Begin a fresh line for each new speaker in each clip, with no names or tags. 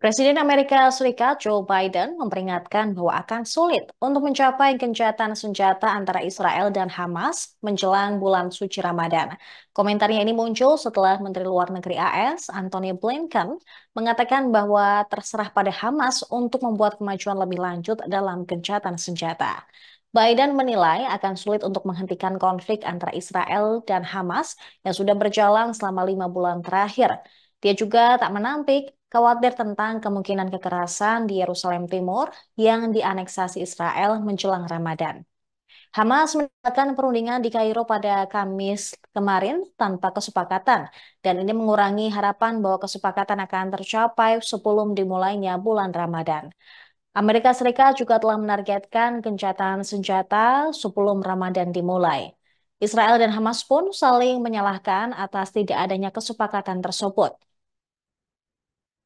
Presiden Amerika Serikat Joe Biden memperingatkan bahwa akan sulit untuk mencapai gencatan senjata antara Israel dan Hamas menjelang bulan suci Ramadan. Komentarnya ini muncul setelah Menteri Luar Negeri AS Antony Blinken mengatakan bahwa terserah pada Hamas untuk membuat kemajuan lebih lanjut dalam gencatan senjata. Biden menilai akan sulit untuk menghentikan konflik antara Israel dan Hamas yang sudah berjalan selama lima bulan terakhir. Dia juga tak menampik khawatir tentang kemungkinan kekerasan di Yerusalem Timur yang dianeksasi Israel menjelang Ramadan. Hamas mendapatkan perundingan di Kairo pada Kamis kemarin tanpa kesepakatan, dan ini mengurangi harapan bahwa kesepakatan akan tercapai sebelum dimulainya bulan Ramadan. Amerika Serikat juga telah menargetkan gencatan senjata sebelum Ramadan dimulai. Israel dan Hamas pun saling menyalahkan atas tidak adanya kesepakatan tersebut.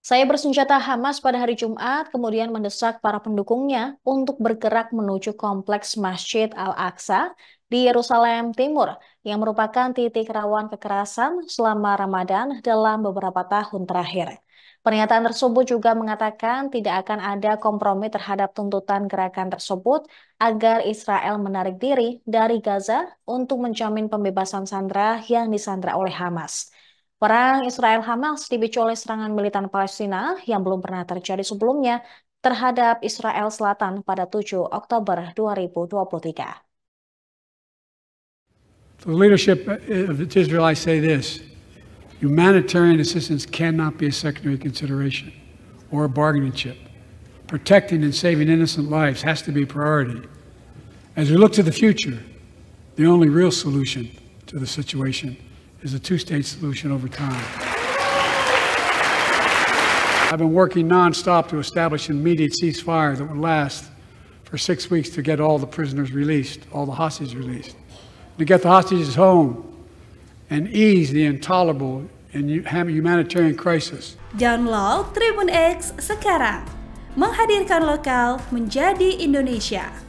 Saya bersenjata Hamas pada hari Jumat, kemudian mendesak para pendukungnya untuk bergerak menuju kompleks Masjid Al-Aqsa di Yerusalem Timur, yang merupakan titik rawan kekerasan selama Ramadan dalam beberapa tahun terakhir. Pernyataan tersebut juga mengatakan tidak akan ada kompromi terhadap tuntutan gerakan tersebut agar Israel menarik diri dari Gaza untuk menjamin pembebasan sandera yang disandra oleh Hamas. Perang Israel Hamas dipicu oleh serangan militan Palestina yang belum pernah terjadi sebelumnya terhadap Israel Selatan pada 7 Oktober 2023.
The leadership of Israel, I say this humanitarian assistance cannot be a secondary consideration or a bargaining chip. Protecting and saving innocent lives has to be a priority. As we look to the future, the only real solution to the situation is a two-state solution over time. I've been working nonstop to establish an immediate ceasefire that would last for six weeks to get all the prisoners released, all the hostages released, to get the hostages home and ease the intolerable and humanitarian crisis.
Download Tribun X sekarang, menghadirkan lokal menjadi Indonesia.